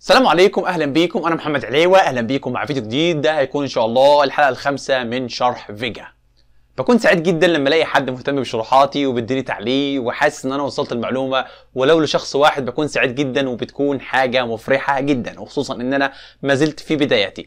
السلام عليكم اهلا بيكم انا محمد عليوه اهلا بيكم مع فيديو جديد ده هيكون ان شاء الله الحلقه الخامسه من شرح فيجا بكون سعيد جدا لما الاقي حد مهتم بشروحاتي وبيديني تعليق وحاسس ان انا وصلت المعلومه ولو لشخص واحد بكون سعيد جدا وبتكون حاجه مفرحه جدا وخصوصا ان انا ما زلت في بداياتي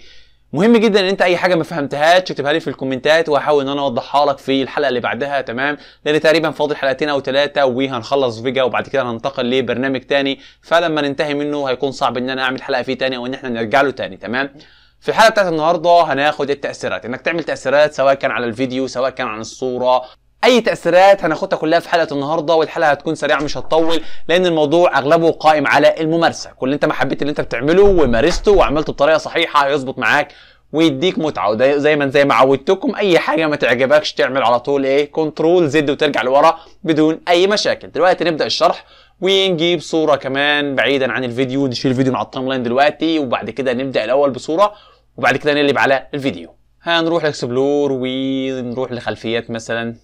مهم جدا ان انت اي حاجه ما فهمتهاش تكتبها لي في الكومنتات وهحاول ان انا اوضحها لك في الحلقه اللي بعدها تمام لان تقريبا فاضل حلقتين او ثلاثه وهنخلص فيجا وبعد كده هننتقل لبرنامج تاني فلما ننتهي منه هيكون صعب ان انا اعمل حلقه فيه تاني او ان احنا نرجع له تاني تمام في الحلقه بتاعت النهارده هناخد التاثيرات انك تعمل تاثيرات سواء كان على الفيديو سواء كان عن الصوره اي تاثيرات هناخدها كلها في حلقه النهارده والحلقه هتكون سريعه مش هتطول لان الموضوع اغلبه قائم على الممارسه كل اللي انت ما حبيت اللي انت بتعمله ومارسته وعملته بطريقه صحيحه هيظبط معاك ويديك متعه وده زي ما زي ما عودتكم اي حاجه ما تعجبكش تعمل على طول ايه كنترول زد وترجع لورا بدون اي مشاكل دلوقتي نبدا الشرح ونجيب صوره كمان بعيدا عن الفيديو نشيل الفيديو مع التايم لاين دلوقتي وبعد كده نبدا الاول بصوره وبعد كده نقلب على الفيديو هنروح لاكسبلور ونروح لخلفيات مثلا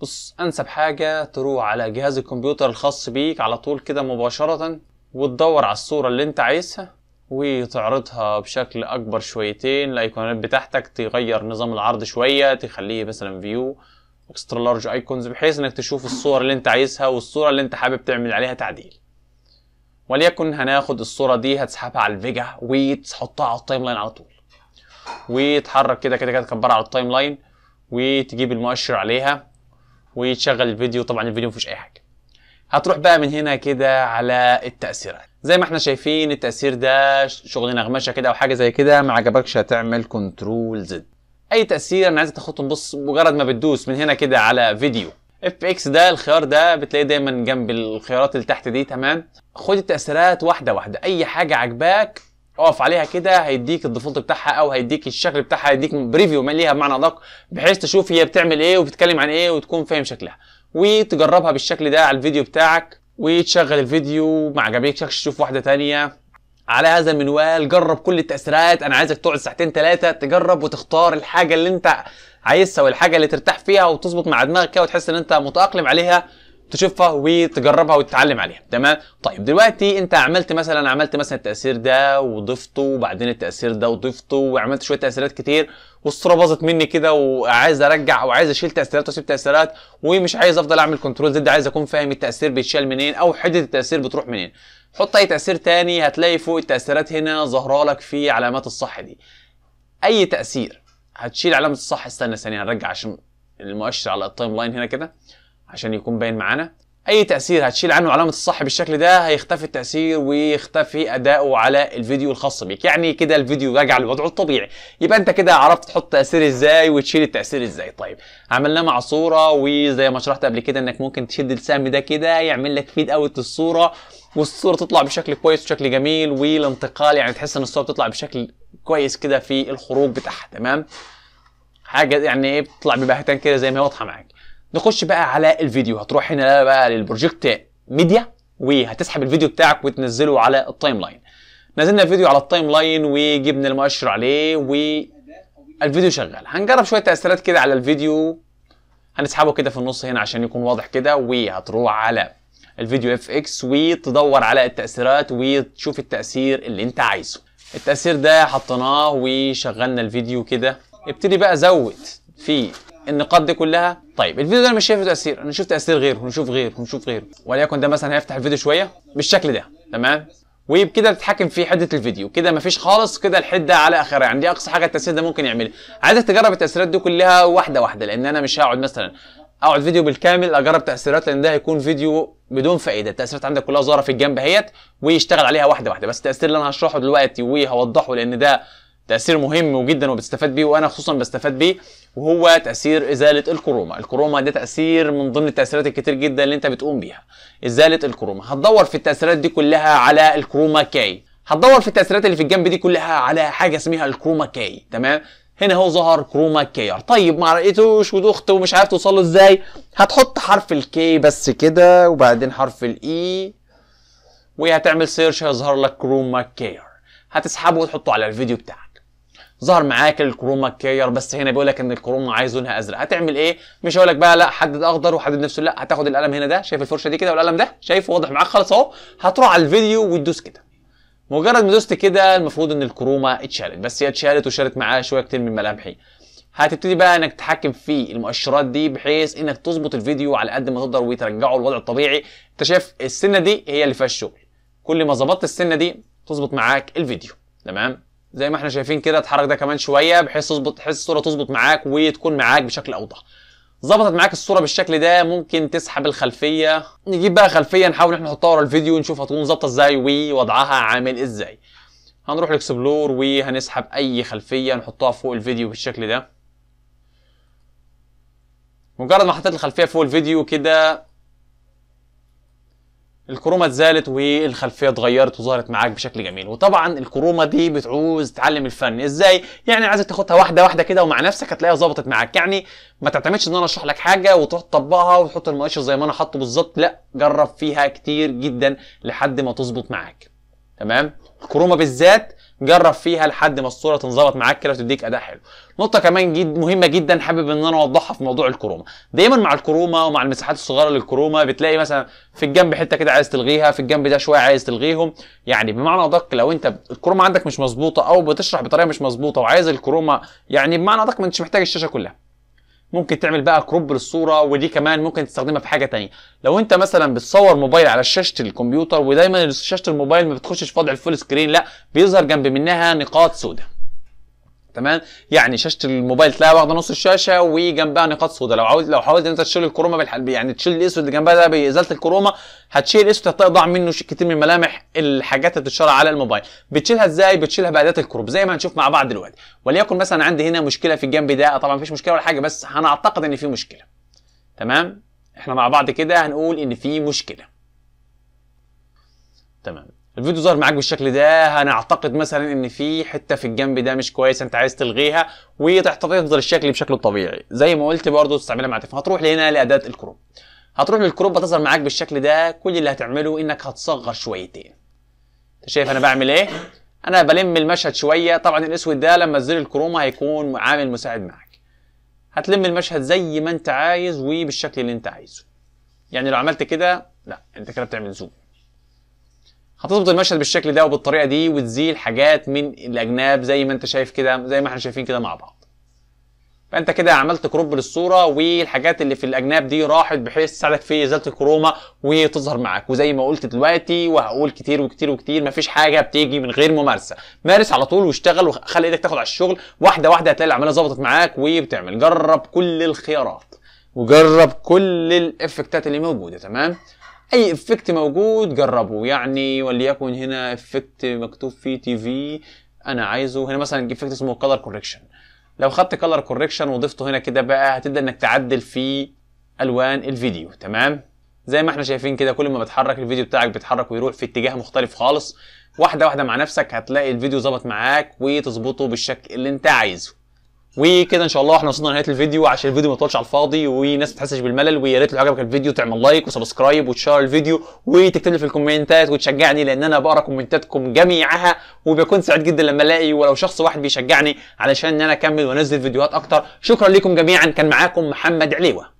بص انسب حاجه تروح على جهاز الكمبيوتر الخاص بيك على طول كده مباشره وتدور على الصوره اللي انت عايزها وتعرضها بشكل اكبر شويتين الايقونات بتاعتك تغير نظام العرض شويه تخليه مثلا فيو اكسترا لارج ايكونز بحيث انك تشوف الصور اللي انت عايزها والصوره اللي انت حابب تعمل عليها تعديل وليكن هناخد الصوره دي هتسحبها على الفيجا وتحطها على التايم لاين على طول وتحرك كده كده كده تكبرها على التايم لاين وتجيب المؤشر عليها ويشغل الفيديو طبعا الفيديو مفيش اي حاجه هتروح بقى من هنا كده على التأثيرات زي ما احنا شايفين التأثير ده شغل نغمشة كده او حاجة زي كده ما عجبكش هتعمل كنترول زد اي تأثير انا عايزك تاخدهم بص مجرد ما بتدوس من هنا كده على فيديو اف اكس ده الخيار ده بتلاقيه دايما جنب الخيارات اللي تحت دي تمام خد التأثيرات واحدة واحدة اي حاجة عجباك اقف عليها كده هيديك الديفولت بتاعها او هيديك الشكل بتاعها هيديك بريفيو ما ليها بمعنى ادق بحيث تشوف هي بتعمل ايه وبتتكلم عن ايه وتكون فاهم شكلها وتجربها بالشكل ده على الفيديو بتاعك وتشغل الفيديو ما عجبكش تشوف واحده تانية على هذا المنوال جرب كل التاثيرات انا عايزك تقعد ساعتين ثلاثه تجرب وتختار الحاجه اللي انت عايزها والحاجه اللي ترتاح فيها وتظبط مع دماغك كده وتحس ان انت متاقلم عليها تشوفها وتجربها وتتعلم عليها تمام طيب دلوقتي انت عملت مثلا عملت مثلا التاثير ده وضفته وبعدين التاثير ده وضفته وعملت شويه تاثيرات كتير والصوره باظت مني كده وعايز ارجع وعايز اشيل تاثيرات واسيب تاثيرات ومش عايز افضل اعمل كنترول زد عايز اكون فاهم التاثير بيتشال منين او حده التاثير بتروح منين حط اي تاثير تاني هتلاقي فوق التاثيرات هنا ظاهره لك في علامات الصح دي اي تاثير هتشيل علامه الصح استنى ثانيه هنرجع عشان المؤشر على التايم لاين هنا كده عشان يكون باين معانا اي تاثير هتشيل عنه علامه الصح بالشكل ده هيختفي التاثير ويختفي اداؤه على الفيديو الخاص بيك يعني كده الفيديو راجع لوضعه الطبيعي يبقى انت كده عرفت تحط تاثير ازاي وتشيل التاثير ازاي طيب عملناه مع صوره وزي ما شرحت قبل كده انك ممكن تشد السهم ده كده يعمل لك فيد اوت للصوره والصوره تطلع بشكل كويس وشكل جميل والانتقال يعني تحس ان الصوره بتطلع بشكل كويس كده في الخروج بتاعها تمام حاجه يعني ايه بتطلع ببهتان كده زي ما هي واضحه معاك نخش بقى على الفيديو هتروح هنا بقى للبروجكت ميديا وهتسحب الفيديو بتاعك وتنزله على التايم لاين نزلنا الفيديو على التايم لاين وجبنا المؤشر عليه والفيديو شغال هنجرب شويه تاثيرات كده على الفيديو هنسحبه كده في النص هنا عشان يكون واضح كده وهتروح على الفيديو اف اكس وتدور على التاثيرات وتشوف التاثير اللي انت عايزه التاثير ده حطيناه وشغلنا الفيديو كده ابتدي بقى زود في النقاط دي كلها طيب الفيديو ده انا مش شايفه تاثير انا شفت تاثير غيره ونشوف غيره ونشوف غيره وليكن ده مثلا هيفتح الفيديو شويه بالشكل ده تمام وبكده تتحكم في حده الفيديو كده مفيش خالص كده الحده على اخرها يعني دي اقصى حاجه التاثير ده ممكن يعملها عايزك تجرب التاثيرات دي كلها واحده واحده لان انا مش هقعد مثلا اقعد فيديو بالكامل اجرب تاثيرات لان ده هيكون فيديو بدون فائده التاثيرات عندك كلها ظاهره في الجنب اهيت ويشتغل عليها واحده واحده بس التاثير اللي انا هشرحه دلوقتي وهوضحه لان ده تأثير مهم جدا وبتستفاد بيه وأنا خصوصا بستفاد بيه وهو تأثير إزالة الكروما، الكروما ده تأثير من ضمن التأثيرات الكتير جدا اللي أنت بتقوم بيها. إزالة الكروما، هتدور في التأثيرات دي كلها على الكروما كاي. هتدور في التأثيرات اللي في الجنب دي كلها على حاجة اسمها الكروما كاي، تمام؟ هنا هو ظهر كروما كير طيب ما لقيتوش ودخت ومش عارف توصل له ازاي هتحط حرف الكي بس كده وبعدين حرف الاي e، وهتعمل سيرش هيظهر لك كروما كير هتسحبه وتحطه على الفيديو بتاعك ظهر معاك الكروما كير بس هنا بيقول لك ان الكروما عايز لونها ازرق هتعمل ايه مش هقول لك بقى لا حدد اخضر وحدد نفسه لا هتاخد القلم هنا ده شايف الفرشه دي كده والقلم ده شايفه واضح معاك خالص اهو هتروح على الفيديو وتدوس كده مجرد ما دوست كده المفروض ان الكروما اتشالت بس هي اتشالت وشالت معاها شويه كتير من ملامحي هتبتدي بقى انك تتحكم في المؤشرات دي بحيث انك تظبط الفيديو على قد ما تقدر وترجعه للوضع الطبيعي انت شايف السنه دي هي اللي فيها الشغل كل ما ظبطت السنه دي تظبط معاك الفيديو تمام زي ما احنا شايفين كده اتحرك ده كمان شويه بحيث تظبط تحس الصوره تظبط معاك وتكون معاك بشكل اوضح ظبطت معاك الصوره بالشكل ده ممكن تسحب الخلفيه نجيب بقى خلفيه نحاول احنا نحطها ورا الفيديو نشوف هتكون ظابطه ازاي ووضعها عامل ازاي هنروح الاكسبلور وهنسحب اي خلفيه نحطها فوق الفيديو بالشكل ده مجرد ما حطيت الخلفيه فوق الفيديو كده الكروما اتزالت والخلفيه اتغيرت وظهرت معاك بشكل جميل وطبعا الكروما دي بتعوز تعلم الفن ازاي يعني عايزك تاخدها واحده واحده كده ومع نفسك هتلاقيها ظبطت معاك يعني ما تعتمدش ان انا اشرح لك حاجه وتروح تطبقها وتحط المقشر زي ما انا حاطه بالظبط لا جرب فيها كتير جدا لحد ما تظبط معاك تمام الكروما بالذات جرب فيها لحد ما الصوره تنظبط معاك كده وتديك اداء حلو نقطه كمان جد مهمه جدا حابب ان انا اوضحها في موضوع الكروما دايما مع الكروما ومع المساحات الصغيره للكروما بتلاقي مثلا في الجنب حته كده عايز تلغيها في الجنب ده شويه عايز تلغيهم يعني بمعنى ادق لو انت الكروما عندك مش مظبوطه او بتشرح بطريقه مش مظبوطه وعايز الكروما يعني بمعنى ادق ما انتش محتاج الشاشه كلها ممكن تعمل بقى كروب للصوره ودي كمان ممكن تستخدمها في حاجه تانية لو انت مثلا بتصور موبايل على شاشه الكمبيوتر ودايما شاشه الموبايل ما بتخشش في وضع الفول سكرين لا بيظهر جنب منها نقاط سوداء تمام يعني شاشه الموبايل تلاقي واخده نص الشاشه وجنبها نقاط سوداء لو عاوز لو حاولت انت تشيل الكروما بالحل يعني تشيل الاسود اللي جنبها ده بازاله الكروما هتشيل الاسود هتضع منه كتير من ملامح الحاجات اللي بتتشرع على الموبايل بتشيلها ازاي بتشيلها باداه الكروب زي ما هنشوف مع بعض دلوقتي وليكن مثلا عندي هنا مشكله في الجنب ده طبعا مفيش مشكله ولا حاجه بس هنعتقد ان في مشكله تمام احنا مع بعض كده هنقول ان في مشكله تمام الفيديو ظهر معاك بالشكل ده هنعتقد مثلا ان في حته في الجنب ده مش كويسه انت عايز تلغيها وتفضل الشكل بشكل الطبيعي زي ما قلت برضو تستعملها مع تفهم هتروح لهنا لاداه الكروب هتروح للكروب هتظهر معاك بالشكل ده كل اللي هتعمله انك هتصغر شويتين انت شايف انا بعمل ايه انا بلم المشهد شويه طبعا الاسود ده لما تزيل الكروما هيكون عامل مساعد معاك هتلم المشهد زي ما انت عايز وبالشكل اللي انت عايزه يعني لو عملت كده لا انت كده بتعمل زوم هتظبط المشهد بالشكل ده وبالطريقه دي وتزيل حاجات من الاجناب زي ما انت شايف كده زي ما احنا شايفين كده مع بعض فانت كده عملت كروب للصوره والحاجات اللي في الاجناب دي راحت بحيث تساعدك في ازاله الكروما وتظهر معاك وزي ما قلت دلوقتي وهقول كتير وكتير وكتير مفيش حاجه بتيجي من غير ممارسه مارس على طول واشتغل وخلي ايدك تاخد على الشغل واحده واحده هتلاقي العمليه ظبطت معاك وبتعمل جرب كل الخيارات وجرب كل الافكتات اللي موجوده تمام اي افكت موجود جربه يعني وليكن هنا افكت مكتوب فيه تي في انا عايزه هنا مثلا افكت اسمه كلر كوركشن لو خدت كلر كوركشن وضفته هنا كده بقى هتبدا انك تعدل في الوان الفيديو تمام زي ما احنا شايفين كده كل ما بتحرك الفيديو بتاعك بيتحرك ويروح في اتجاه مختلف خالص واحده واحده مع نفسك هتلاقي الفيديو ظبط معاك وتظبطه بالشكل اللي انت عايزه وكده ان شاء الله احنا وصلنا لنهايه الفيديو عشان الفيديو ما يطولش على الفاضي وناس ما تحسش بالملل ويا ريت لو عجبك الفيديو تعمل لايك وسبسكرايب وتشير الفيديو وتكتب لي في الكومنتات وتشجعني لان انا بقرا كومنتاتكم جميعها وبكون سعيد جدا لما الاقي ولو شخص واحد بيشجعني علشان ان انا اكمل وانزل فيديوهات اكتر شكرا لكم جميعا كان معاكم محمد عليوه